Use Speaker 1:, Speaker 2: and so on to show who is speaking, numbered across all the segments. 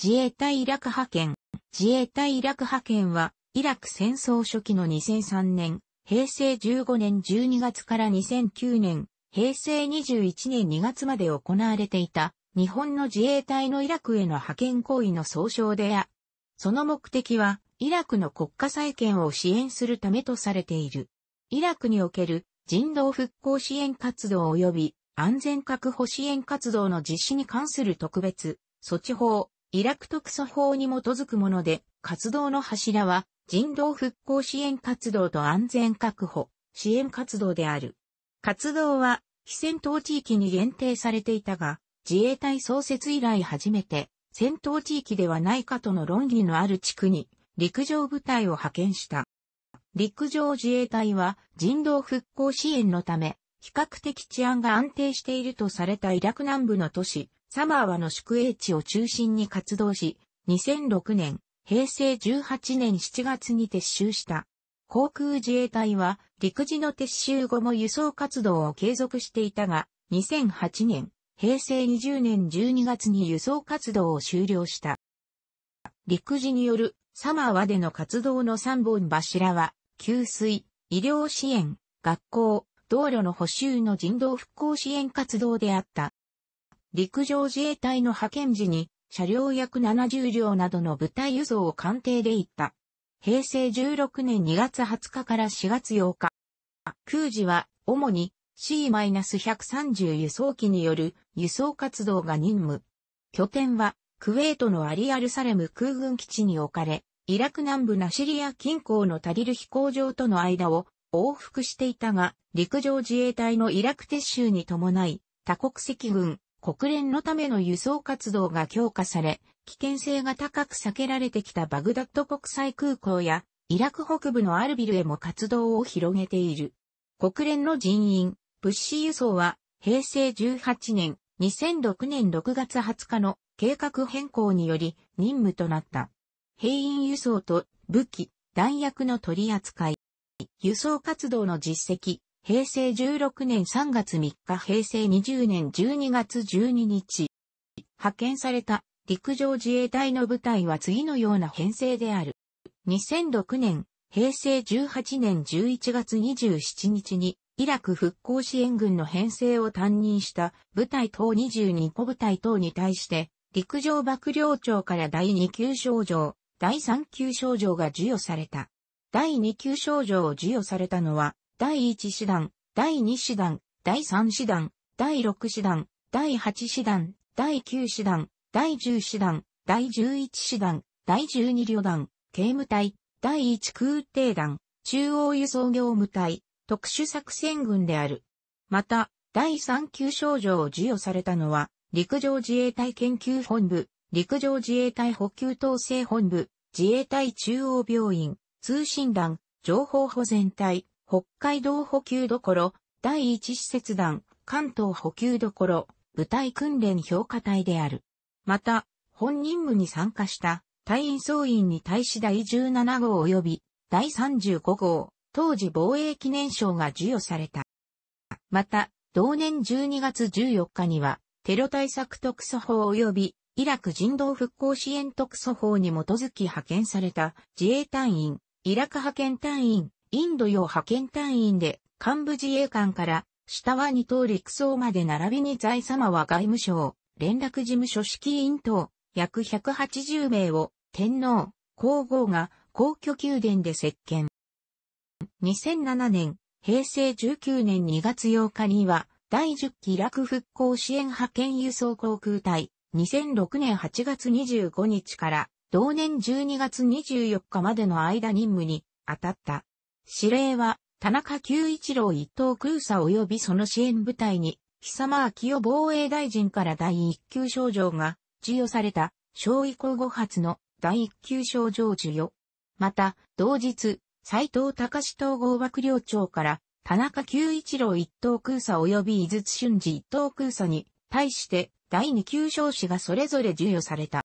Speaker 1: 自衛隊イラク派遣。自衛隊イラク派遣は、イラク戦争初期の2003年、平成15年12月から2009年、平成21年2月まで行われていた、日本の自衛隊のイラクへの派遣行為の総称であ、その目的は、イラクの国家再建を支援するためとされている。イラクにおける人道復興支援活動及び安全確保支援活動の実施に関する特別措置法イラク特措法に基づくもので、活動の柱は、人道復興支援活動と安全確保、支援活動である。活動は、非戦闘地域に限定されていたが、自衛隊創設以来初めて、戦闘地域ではないかとの論議のある地区に、陸上部隊を派遣した。陸上自衛隊は人道復興支援のため、比較的治安が安定しているとされたイラク南部の都市、サマーワの宿営地を中心に活動し、2006年、平成18年7月に撤収した。航空自衛隊は陸自の撤収後も輸送活動を継続していたが、2008年、平成20年12月に輸送活動を終了した。陸自によるサマーワでの活動の3本柱は、給水、医療支援、学校、道路の補修の人道復興支援活動であった。陸上自衛隊の派遣時に、車両約70両などの部隊輸送を官邸で行った。平成16年2月20日から4月8日。空時は、主に C-130 輸送機による輸送活動が任務。拠点は、クウェートのアリアルサレム空軍基地に置かれ、イラク南部ナシリア近郊のタリル飛行場との間を往復していたが、陸上自衛隊のイラク撤収に伴い、多国籍軍、国連のための輸送活動が強化され、危険性が高く避けられてきたバグダッド国際空港や、イラク北部のアルビルへも活動を広げている。国連の人員、物資輸送は、平成18年、2006年6月20日の計画変更により任務となった。兵員輸送と武器、弾薬の取り扱い、輸送活動の実績、平成16年3月3日平成20年12月12日。派遣された陸上自衛隊の部隊は次のような編成である。2006年、平成18年11月27日にイラク復興支援軍の編成を担任した部隊等22個部隊等に対して陸上幕僚長から第2級賞状、第3級賞状が授与された。第2級賞状を授与されたのは第1師団、第2師団、第3師団、第6師団、第8師団、第9師団、第10師団、第11師団、第12旅団、警務隊、第1空挺団、中央輸送業務隊、特殊作戦軍である。また、第3級賞状を授与されたのは、陸上自衛隊研究本部、陸上自衛隊補給統制本部、自衛隊中央病院、通信団、情報保全隊、北海道補給どころ、第一施設団、関東補給どころ、部隊訓練評価隊である。また、本任務に参加した隊員総員に対し第17号及び第35号、当時防衛記念賞が授与された。また、同年12月14日には、テロ対策特措法及びイラク人道復興支援特措法に基づき派遣された自衛隊員、イラク派遣隊員、インド洋派遣隊員で、幹部自衛官から、下は二等陸曹まで並びに財様は外務省、連絡事務所指揮員等、約180名を、天皇、皇后が、皇居宮殿で接見。2007年、平成19年2月8日には、第10期楽復興支援派遣輸送航空隊、2006年8月25日から、同年12月24日までの間任務に、当たった。指令は、田中久一郎一等空佐及びその支援部隊に、久間昭夫防衛大臣から第一級賞状が授与された、小以降5発の第一級賞状授与。また、同日、斎藤隆統合幕僚長から、田中久一郎一等空佐及び井筒俊二一等空佐に、対して、第二級賞子がそれぞれ授与された。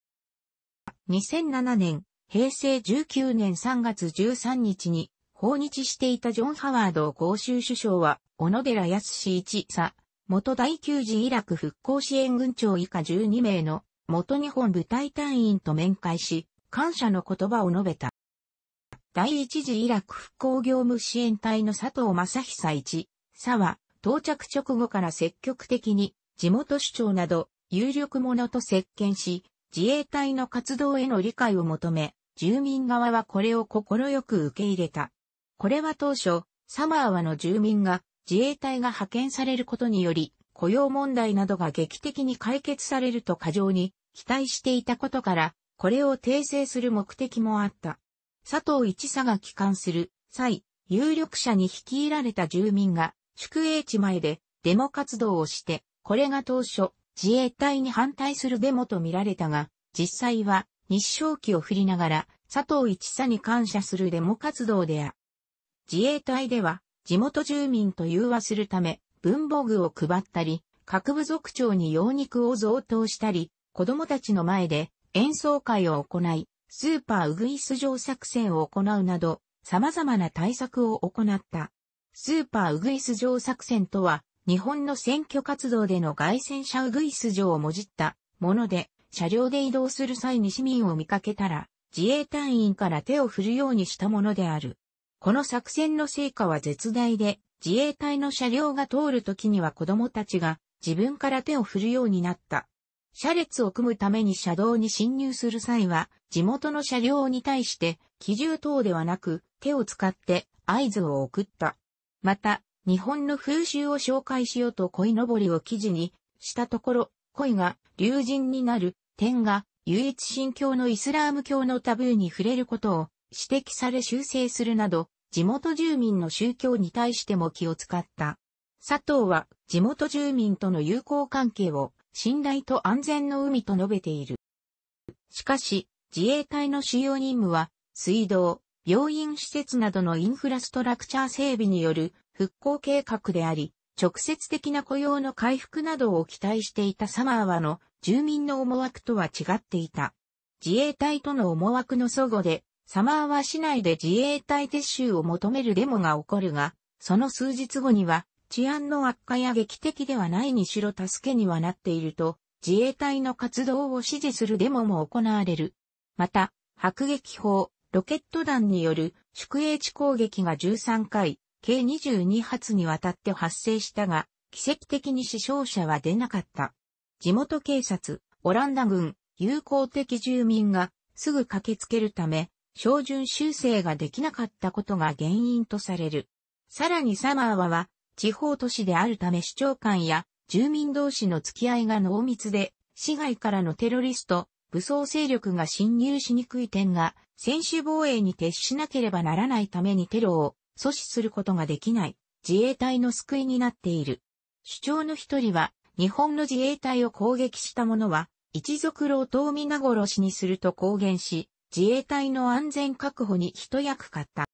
Speaker 1: 2007年、平成19年3月13日に、訪日していたジョン・ハワード公衆首相は、小野寺康一佐、元第9次イラク復興支援軍長以下12名の元日本部隊隊員と面会し、感謝の言葉を述べた。第1次イラク復興業務支援隊の佐藤正久一佐は、到着直後から積極的に地元首長など有力者と接見し、自衛隊の活動への理解を求め、住民側はこれを快く受け入れた。これは当初、サマーワの住民が自衛隊が派遣されることにより、雇用問題などが劇的に解決されると過剰に期待していたことから、これを訂正する目的もあった。佐藤一佐が帰還する際、有力者に率いられた住民が宿営地前でデモ活動をして、これが当初自衛隊に反対するデモと見られたが、実際は日照旗を振りながら佐藤一佐に感謝するデモ活動であ自衛隊では地元住民と融和するため文房具を配ったり、各部族長に羊肉を贈答したり、子供たちの前で演奏会を行い、スーパーウグイス城作戦を行うなど、様々な対策を行った。スーパーウグイス城作戦とは、日本の選挙活動での外戦車ウグイス城をもじったもので、車両で移動する際に市民を見かけたら、自衛隊員から手を振るようにしたものである。この作戦の成果は絶大で、自衛隊の車両が通る時には子供たちが自分から手を振るようになった。車列を組むために車道に侵入する際は、地元の車両に対して、機銃等ではなく、手を使って合図を送った。また、日本の風習を紹介しようと鯉のぼりを記事にしたところ、恋が竜神になる点が唯一心教のイスラーム教のタブーに触れることを指摘され修正するなど、地元住民の宗教に対しても気を使った。佐藤は地元住民との友好関係を信頼と安全の海と述べている。しかし、自衛隊の主要任務は、水道、病院施設などのインフラストラクチャー整備による復興計画であり、直接的な雇用の回復などを期待していたサマーはの住民の思惑とは違っていた。自衛隊との思惑の祖語で、サマーは市内で自衛隊撤収を求めるデモが起こるが、その数日後には治安の悪化や劇的ではないにしろ助けにはなっていると、自衛隊の活動を支持するデモも行われる。また、迫撃砲、ロケット弾による宿営地攻撃が13回、計22発にわたって発生したが、奇跡的に死傷者は出なかった。地元警察、オランダ軍、友好的住民がすぐ駆けつけるため、照準修正ができなかったことが原因とされる。さらにサマーワは地方都市であるため市長官や住民同士の付き合いが濃密で、市外からのテロリスト、武装勢力が侵入しにくい点が、専守防衛に徹しなければならないためにテロを阻止することができない自衛隊の救いになっている。主張の一人は、日本の自衛隊を攻撃した者は、一族老頭皆殺しにすると公言し、自衛隊の安全確保に一役買った。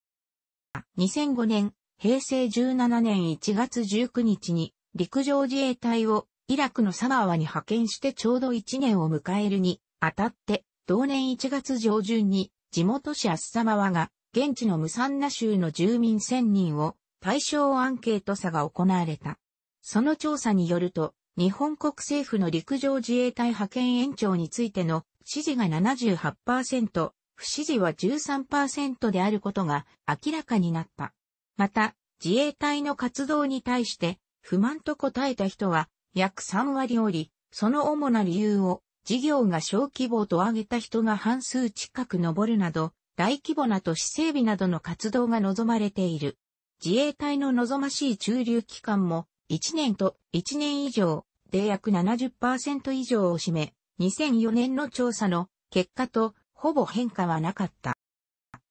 Speaker 1: 2005年、平成17年1月19日に陸上自衛隊をイラクのサマーワに派遣してちょうど1年を迎えるにあたって、同年1月上旬に地元市アスサマワが現地のムサンナ州の住民1000人を対象アンケート差が行われた。その調査によると、日本国政府の陸上自衛隊派遣延長についての支持が78%、不支持は13%であることが明らかになった。また、自衛隊の活動に対して不満と答えた人は約3割おり、その主な理由を事業が小規模と挙げた人が半数近く上るなど、大規模な都市整備などの活動が望まれている。自衛隊の望ましい駐留期間も1年と1年以上、で約70%以上を占め、2004年の調査の結果とほぼ変化はなかった。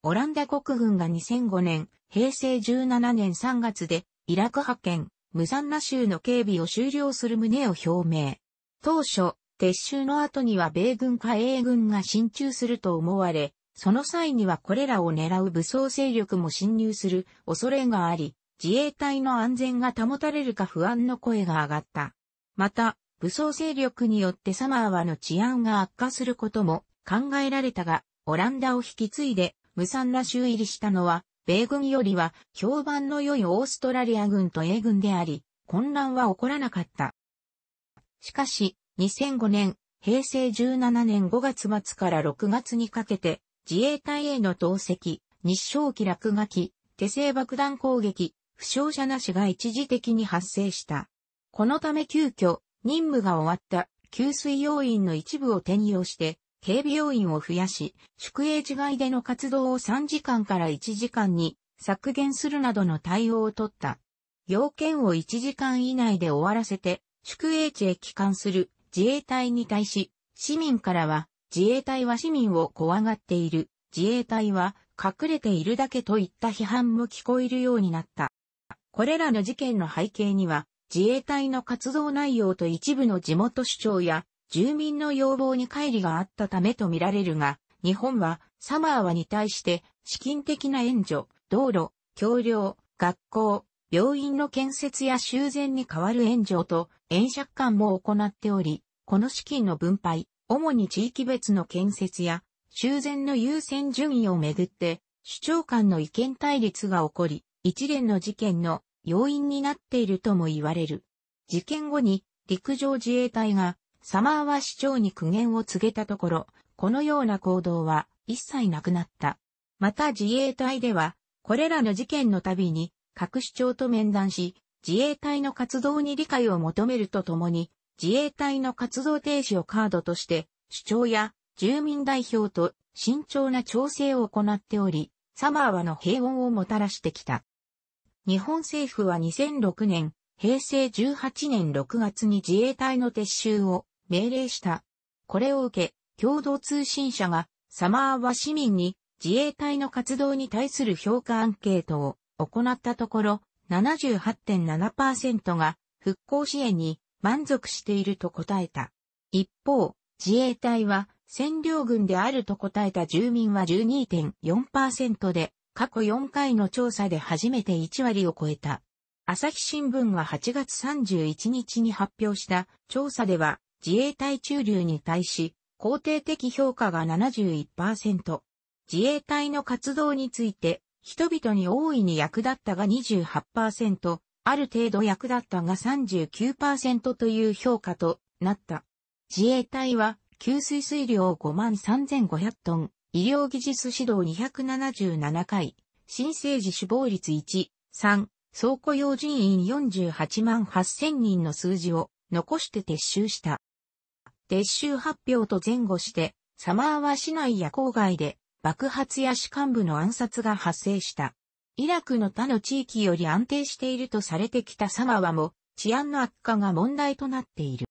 Speaker 1: オランダ国軍が2005年、平成17年3月で、イラク派遣、ムサンナ州の警備を終了する旨を表明。当初、撤収の後には米軍か英軍が進駐すると思われ、その際にはこれらを狙う武装勢力も侵入する恐れがあり、自衛隊の安全が保たれるか不安の声が上がった。また、武装勢力によってサマーワの治安が悪化することも考えられたが、オランダを引き継いで無産な州入りしたのは、米軍よりは評判の良いオーストラリア軍と英軍であり、混乱は起こらなかった。しかし、2005年、平成17年5月末から6月にかけて、自衛隊への投石、日照機落書き、手製爆弾攻撃、負傷者なしが一時的に発生した。このため急遽、任務が終わった給水要員の一部を転用して、警備要員を増やし、宿営地外での活動を3時間から1時間に削減するなどの対応を取った。要件を1時間以内で終わらせて、宿営地へ帰還する自衛隊に対し、市民からは、自衛隊は市民を怖がっている、自衛隊は隠れているだけといった批判も聞こえるようになった。これらの事件の背景には、自衛隊の活動内容と一部の地元主張や住民の要望に乖離があったためとみられるが、日本はサマーワに対して資金的な援助、道路、橋梁、学校、病院の建設や修繕に代わる援助と円借款も行っており、この資金の分配、主に地域別の建設や修繕の優先順位をめぐって、首長間の意見対立が起こり、一連の事件の要因になっているとも言われる。事件後に陸上自衛隊がサマーワ市長に苦言を告げたところ、このような行動は一切なくなった。また自衛隊では、これらの事件のたびに、各市長と面談し、自衛隊の活動に理解を求めるとともに、自衛隊の活動停止をカードとして、主張や住民代表と慎重な調整を行っており、サマーワの平穏をもたらしてきた。日本政府は2006年、平成18年6月に自衛隊の撤収を命令した。これを受け、共同通信社がサマーは市民に自衛隊の活動に対する評価アンケートを行ったところ、78.7%が復興支援に満足していると答えた。一方、自衛隊は占領軍であると答えた住民は12.4%で、過去4回の調査で初めて1割を超えた。朝日新聞が8月31日に発表した調査では自衛隊中流に対し肯定的評価が71%。自衛隊の活動について人々に大いに役立ったが28%、ある程度役立ったが39%という評価となった。自衛隊は給水水量5万3500トン、医療技術指導277回、新生児死亡率1、3、総雇用人員48万8000人の数字を残して撤収した。撤収発表と前後して、サマーは市内や郊外で爆発や士官部の暗殺が発生した。イラクの他の地域より安定しているとされてきたサマーワも治安の悪化が問題となっている。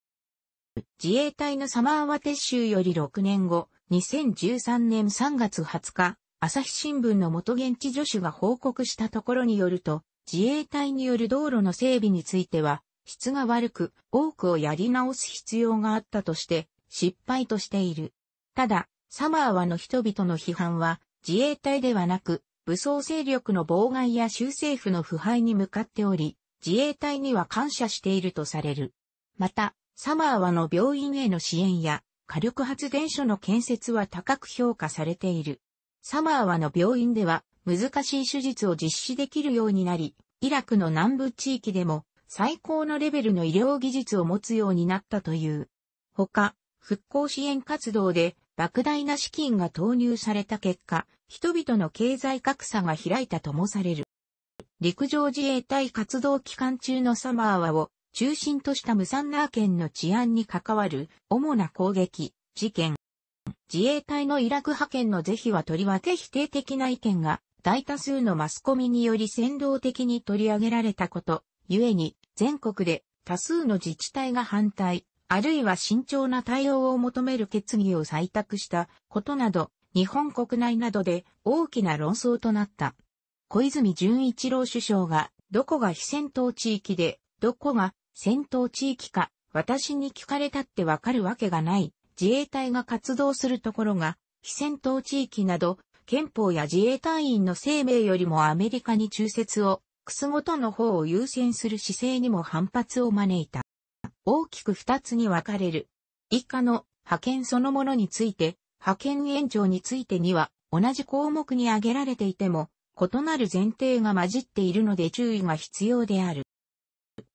Speaker 1: 自衛隊のサマーワ撤収より6年後、2013年3月20日、朝日新聞の元現地助手が報告したところによると、自衛隊による道路の整備については、質が悪く、多くをやり直す必要があったとして、失敗としている。ただ、サマーワの人々の批判は、自衛隊ではなく、武装勢力の妨害や州政府の腐敗に向かっており、自衛隊には感謝しているとされる。また、サマーワの病院への支援や、火力発電所の建設は高く評価されている。サマーワの病院では難しい手術を実施できるようになり、イラクの南部地域でも最高のレベルの医療技術を持つようになったという。他、復興支援活動で莫大な資金が投入された結果、人々の経済格差が開いたともされる。陸上自衛隊活動期間中のサマーワを中心としたムサンナー県の治安に関わる主な攻撃、事件。自衛隊のイラク派遣の是非はとりわけ否定的な意見が大多数のマスコミにより先導的に取り上げられたこと、ゆえに全国で多数の自治体が反対、あるいは慎重な対応を求める決議を採択したことなど、日本国内などで大きな論争となった。小泉純一郎首相が、どこが非戦闘地域で、どこが戦闘地域か、私に聞かれたってわかるわけがない、自衛隊が活動するところが、非戦闘地域など、憲法や自衛隊員の生命よりもアメリカに中説を、くすごとの方を優先する姿勢にも反発を招いた。大きく二つに分かれる。以下の派遣そのものについて、派遣延長についてには、同じ項目に挙げられていても、異なる前提が混じっているので注意が必要である。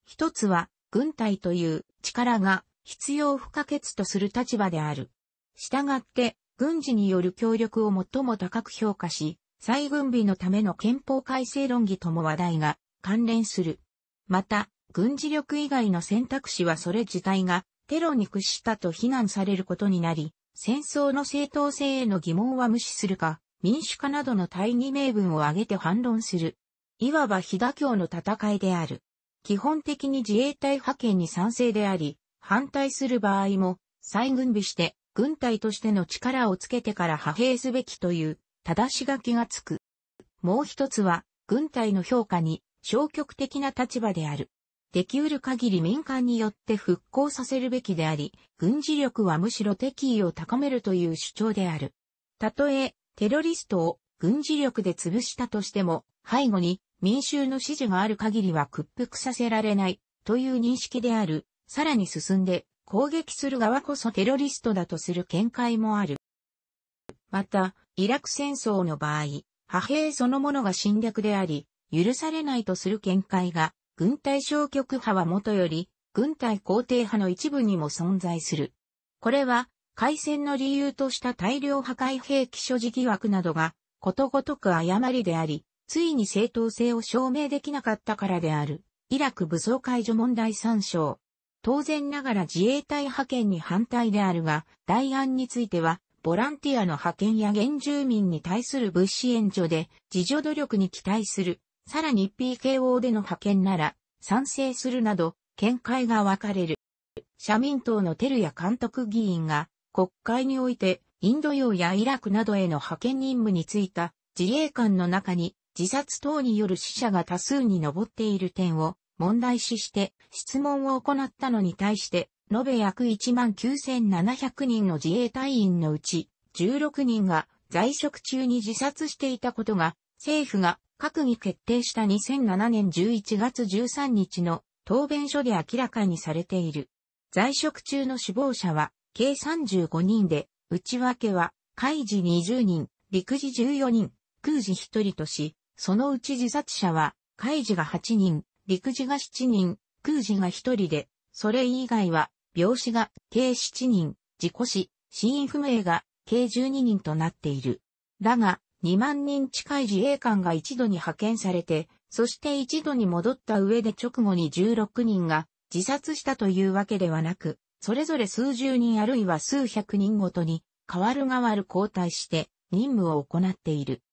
Speaker 1: 一つは、軍隊という力が必要不可欠とする立場である。したがって、軍事による協力を最も高く評価し、再軍備のための憲法改正論議とも話題が関連する。また、軍事力以外の選択肢はそれ自体がテロに屈したと非難されることになり、戦争の正当性への疑問は無視するか、民主化などの大義名分を挙げて反論する。いわば飛騨教の戦いである。基本的に自衛隊派遣に賛成であり、反対する場合も、再軍備して、軍隊としての力をつけてから派兵すべきという、正し書きがつく。もう一つは、軍隊の評価に消極的な立場である。でき得る限り民間によって復興させるべきであり、軍事力はむしろ敵意を高めるという主張である。たとえ、テロリストを軍事力で潰したとしても、背後に民衆の支持がある限りは屈服させられないという認識である。さらに進んで攻撃する側こそテロリストだとする見解もある。また、イラク戦争の場合、派兵そのものが侵略であり、許されないとする見解が、軍隊消極派はもとより、軍隊肯定派の一部にも存在する。これは、開戦の理由とした大量破壊兵器所持疑惑などが、ことごとく誤りであり、ついに正当性を証明できなかったからである。イラク武装解除問題参照。当然ながら自衛隊派遣に反対であるが、代案については、ボランティアの派遣や原住民に対する物資援助で自助努力に期待する、さらに PKO での派遣なら賛成するなど見解が分かれる。社民党のテルヤ監督議員が国会においてインド洋やイラクなどへの派遣任務についた自衛官の中に自殺等による死者が多数に上っている点を問題視して質問を行ったのに対して、延べ約19,700人の自衛隊員のうち16人が在職中に自殺していたことが政府が閣議決定した2007年11月13日の答弁書で明らかにされている。在職中の死亡者は計35人で、内訳は海事20人、陸事14人、空事1人とし、そのうち自殺者は、海事が8人、陸事が7人、空事が1人で、それ以外は、病死が計7人、事故死、死因不明が計12人となっている。だが、2万人近い自衛官が一度に派遣されて、そして一度に戻った上で直後に16人が自殺したというわけではなく、それぞれ数十人あるいは数百人ごとに、代わる代わる交代して任務を行っている。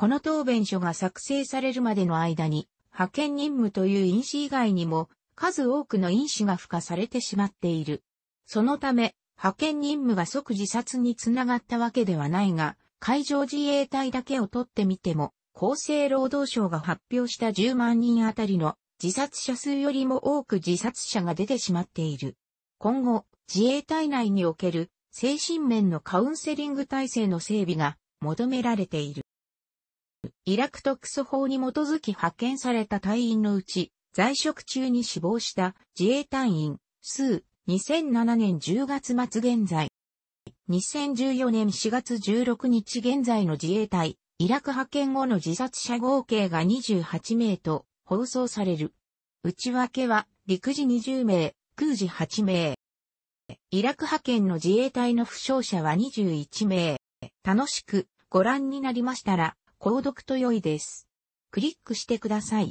Speaker 1: この答弁書が作成されるまでの間に、派遣任務という因子以外にも、数多くの因子が付加されてしまっている。そのため、派遣任務が即自殺につながったわけではないが、海上自衛隊だけをとってみても、厚生労働省が発表した10万人あたりの自殺者数よりも多く自殺者が出てしまっている。今後、自衛隊内における精神面のカウンセリング体制の整備が求められている。イラク特措法に基づき派遣された隊員のうち、在職中に死亡した自衛隊員、数、2007年10月末現在。2014年4月16日現在の自衛隊、イラク派遣後の自殺者合計が28名と放送される。内訳は陸時20名、空時8名。イラク派遣の自衛隊の負傷者は21名。楽しくご覧になりましたら、購読と良いです。クリックしてください。